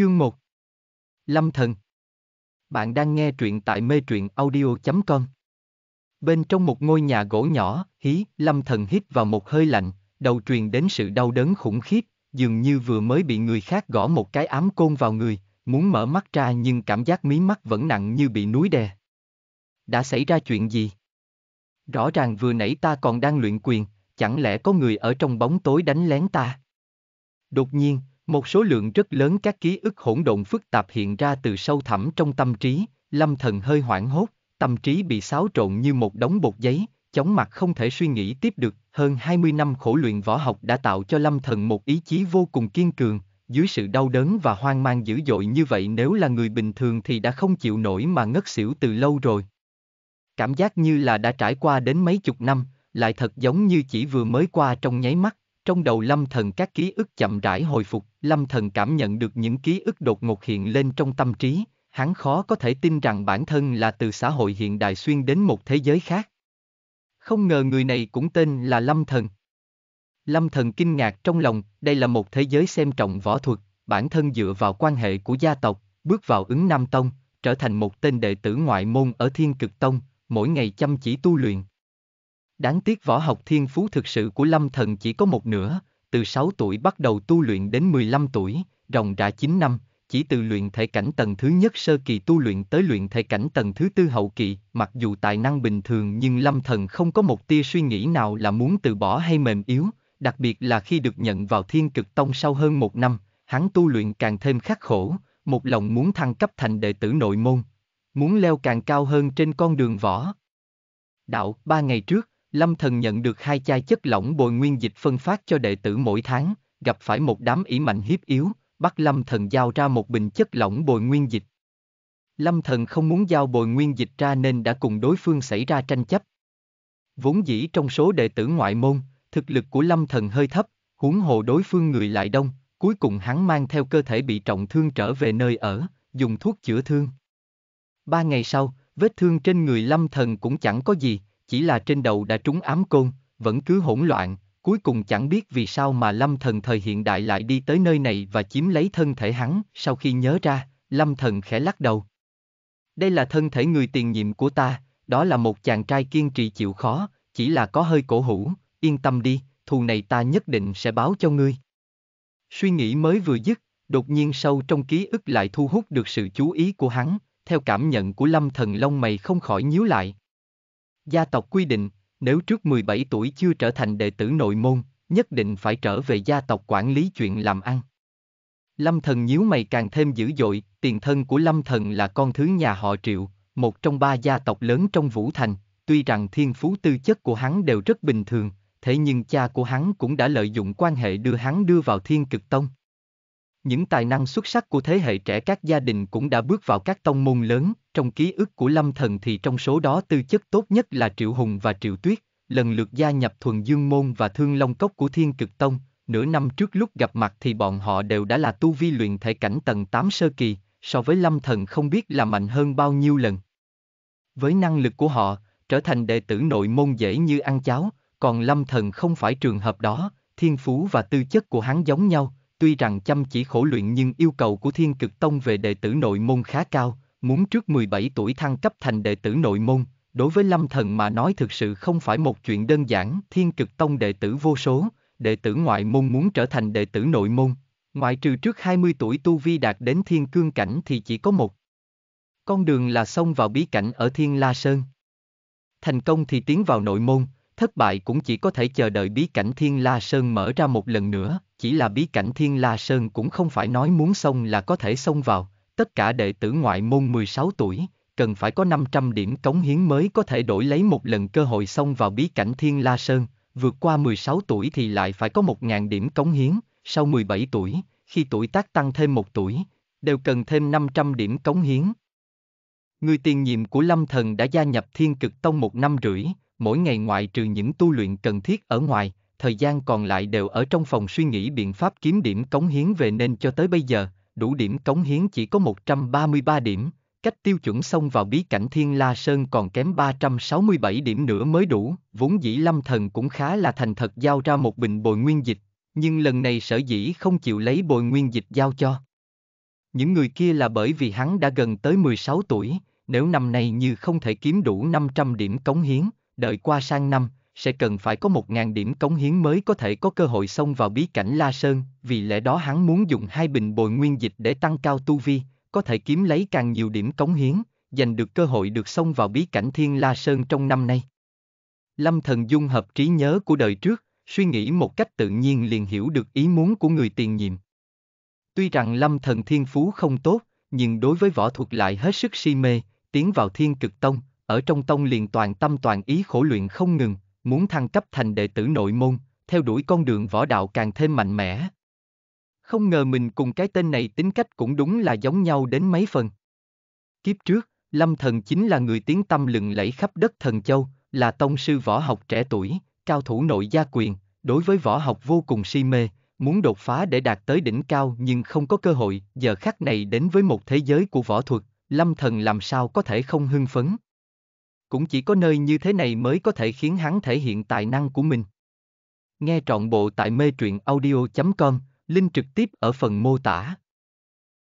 Chương 1 Lâm Thần Bạn đang nghe truyện tại mê truyện audio.com Bên trong một ngôi nhà gỗ nhỏ, hí, Lâm Thần hít vào một hơi lạnh, đầu truyền đến sự đau đớn khủng khiếp, dường như vừa mới bị người khác gõ một cái ám côn vào người, muốn mở mắt ra nhưng cảm giác mí mắt vẫn nặng như bị núi đè. Đã xảy ra chuyện gì? Rõ ràng vừa nãy ta còn đang luyện quyền, chẳng lẽ có người ở trong bóng tối đánh lén ta? Đột nhiên, một số lượng rất lớn các ký ức hỗn độn phức tạp hiện ra từ sâu thẳm trong tâm trí, lâm thần hơi hoảng hốt, tâm trí bị xáo trộn như một đống bột giấy, chóng mặt không thể suy nghĩ tiếp được, hơn 20 năm khổ luyện võ học đã tạo cho lâm thần một ý chí vô cùng kiên cường, dưới sự đau đớn và hoang mang dữ dội như vậy nếu là người bình thường thì đã không chịu nổi mà ngất xỉu từ lâu rồi. Cảm giác như là đã trải qua đến mấy chục năm, lại thật giống như chỉ vừa mới qua trong nháy mắt, trong đầu lâm thần các ký ức chậm rãi hồi phục, lâm thần cảm nhận được những ký ức đột ngột hiện lên trong tâm trí, hắn khó có thể tin rằng bản thân là từ xã hội hiện đại xuyên đến một thế giới khác. Không ngờ người này cũng tên là lâm thần. Lâm thần kinh ngạc trong lòng, đây là một thế giới xem trọng võ thuật, bản thân dựa vào quan hệ của gia tộc, bước vào ứng Nam Tông, trở thành một tên đệ tử ngoại môn ở Thiên Cực Tông, mỗi ngày chăm chỉ tu luyện, Đáng tiếc võ học thiên phú thực sự của Lâm Thần chỉ có một nửa, từ 6 tuổi bắt đầu tu luyện đến 15 tuổi, ròng rã 9 năm, chỉ từ luyện thể cảnh tầng thứ nhất sơ kỳ tu luyện tới luyện thể cảnh tầng thứ tư hậu kỳ, mặc dù tài năng bình thường nhưng Lâm Thần không có một tia suy nghĩ nào là muốn từ bỏ hay mềm yếu, đặc biệt là khi được nhận vào thiên cực tông sau hơn một năm, hắn tu luyện càng thêm khắc khổ, một lòng muốn thăng cấp thành đệ tử nội môn, muốn leo càng cao hơn trên con đường võ. Đạo, ba ngày trước, Lâm Thần nhận được hai chai chất lỏng bồi nguyên dịch phân phát cho đệ tử mỗi tháng, gặp phải một đám ỷ mạnh hiếp yếu, bắt Lâm Thần giao ra một bình chất lỏng bồi nguyên dịch. Lâm Thần không muốn giao bồi nguyên dịch ra nên đã cùng đối phương xảy ra tranh chấp. Vốn dĩ trong số đệ tử ngoại môn, thực lực của Lâm Thần hơi thấp, huống hồ đối phương người lại đông, cuối cùng hắn mang theo cơ thể bị trọng thương trở về nơi ở, dùng thuốc chữa thương. Ba ngày sau, vết thương trên người Lâm Thần cũng chẳng có gì, chỉ là trên đầu đã trúng ám côn, vẫn cứ hỗn loạn, cuối cùng chẳng biết vì sao mà lâm thần thời hiện đại lại đi tới nơi này và chiếm lấy thân thể hắn, sau khi nhớ ra, lâm thần khẽ lắc đầu. Đây là thân thể người tiền nhiệm của ta, đó là một chàng trai kiên trì chịu khó, chỉ là có hơi cổ hủ, yên tâm đi, thù này ta nhất định sẽ báo cho ngươi. Suy nghĩ mới vừa dứt, đột nhiên sâu trong ký ức lại thu hút được sự chú ý của hắn, theo cảm nhận của lâm thần lông mày không khỏi nhíu lại, Gia tộc quy định, nếu trước 17 tuổi chưa trở thành đệ tử nội môn, nhất định phải trở về gia tộc quản lý chuyện làm ăn. Lâm thần nhíu mày càng thêm dữ dội, tiền thân của Lâm thần là con thứ nhà họ Triệu, một trong ba gia tộc lớn trong Vũ Thành, tuy rằng thiên phú tư chất của hắn đều rất bình thường, thế nhưng cha của hắn cũng đã lợi dụng quan hệ đưa hắn đưa vào thiên cực tông. Những tài năng xuất sắc của thế hệ trẻ các gia đình cũng đã bước vào các tông môn lớn, trong ký ức của Lâm Thần thì trong số đó tư chất tốt nhất là Triệu Hùng và Triệu Tuyết, lần lượt gia nhập Thuần Dương Môn và Thương Long Cốc của Thiên Cực Tông, nửa năm trước lúc gặp mặt thì bọn họ đều đã là tu vi luyện thể cảnh tầng 8 sơ kỳ, so với Lâm Thần không biết là mạnh hơn bao nhiêu lần. Với năng lực của họ, trở thành đệ tử nội môn dễ như ăn cháo, còn Lâm Thần không phải trường hợp đó, thiên phú và tư chất của hắn giống nhau, tuy rằng chăm chỉ khổ luyện nhưng yêu cầu của Thiên Cực Tông về đệ tử nội môn khá cao, muốn trước 17 tuổi thăng cấp thành đệ tử nội môn, đối với Lâm Thần mà nói thực sự không phải một chuyện đơn giản, Thiên Cực Tông đệ tử vô số, đệ tử ngoại môn muốn trở thành đệ tử nội môn, ngoại trừ trước 20 tuổi tu vi đạt đến thiên cương cảnh thì chỉ có một. Con đường là xông vào bí cảnh ở Thiên La Sơn. Thành công thì tiến vào nội môn, thất bại cũng chỉ có thể chờ đợi bí cảnh Thiên La Sơn mở ra một lần nữa, chỉ là bí cảnh Thiên La Sơn cũng không phải nói muốn xông là có thể xông vào, tất cả đệ tử ngoại môn 16 tuổi, cần phải có 500 điểm cống hiến mới có thể đổi lấy một lần cơ hội xông vào bí cảnh Thiên La Sơn, vượt qua 16 tuổi thì lại phải có 1.000 điểm cống hiến, sau 17 tuổi, khi tuổi tác tăng thêm một tuổi, đều cần thêm 500 điểm cống hiến. Người tiền nhiệm của Lâm Thần đã gia nhập Thiên Cực Tông một năm rưỡi, mỗi ngày ngoại trừ những tu luyện cần thiết ở ngoài, thời gian còn lại đều ở trong phòng suy nghĩ biện pháp kiếm điểm cống hiến về nên cho tới bây giờ, đủ điểm cống hiến chỉ có 133 điểm, cách tiêu chuẩn xông vào bí cảnh Thiên La Sơn còn kém 367 điểm nữa mới đủ, vốn dĩ lâm thần cũng khá là thành thật giao ra một bình bồi nguyên dịch, nhưng lần này sở dĩ không chịu lấy bồi nguyên dịch giao cho. Những người kia là bởi vì hắn đã gần tới 16 tuổi, nếu năm nay như không thể kiếm đủ 500 điểm cống hiến, đợi qua sang năm, sẽ cần phải có 1.000 điểm cống hiến mới có thể có cơ hội xông vào bí cảnh La Sơn, vì lẽ đó hắn muốn dùng hai bình bồi nguyên dịch để tăng cao tu vi, có thể kiếm lấy càng nhiều điểm cống hiến, giành được cơ hội được xông vào bí cảnh Thiên La Sơn trong năm nay. Lâm Thần Dung hợp trí nhớ của đời trước, suy nghĩ một cách tự nhiên liền hiểu được ý muốn của người tiền nhiệm. Tuy rằng Lâm Thần Thiên Phú không tốt, nhưng đối với võ thuật lại hết sức si mê, tiến vào Thiên Cực Tông, ở trong tông liền toàn tâm toàn ý khổ luyện không ngừng, muốn thăng cấp thành đệ tử nội môn, theo đuổi con đường võ đạo càng thêm mạnh mẽ. Không ngờ mình cùng cái tên này tính cách cũng đúng là giống nhau đến mấy phần. Kiếp trước, Lâm Thần chính là người tiếng tâm lừng lẫy khắp đất Thần Châu, là tông sư võ học trẻ tuổi, cao thủ nội gia quyền, đối với võ học vô cùng si mê, muốn đột phá để đạt tới đỉnh cao nhưng không có cơ hội, giờ khắc này đến với một thế giới của võ thuật, Lâm Thần làm sao có thể không hưng phấn. Cũng chỉ có nơi như thế này mới có thể khiến hắn thể hiện tài năng của mình. Nghe trọn bộ tại mê truyện audio.com, link trực tiếp ở phần mô tả.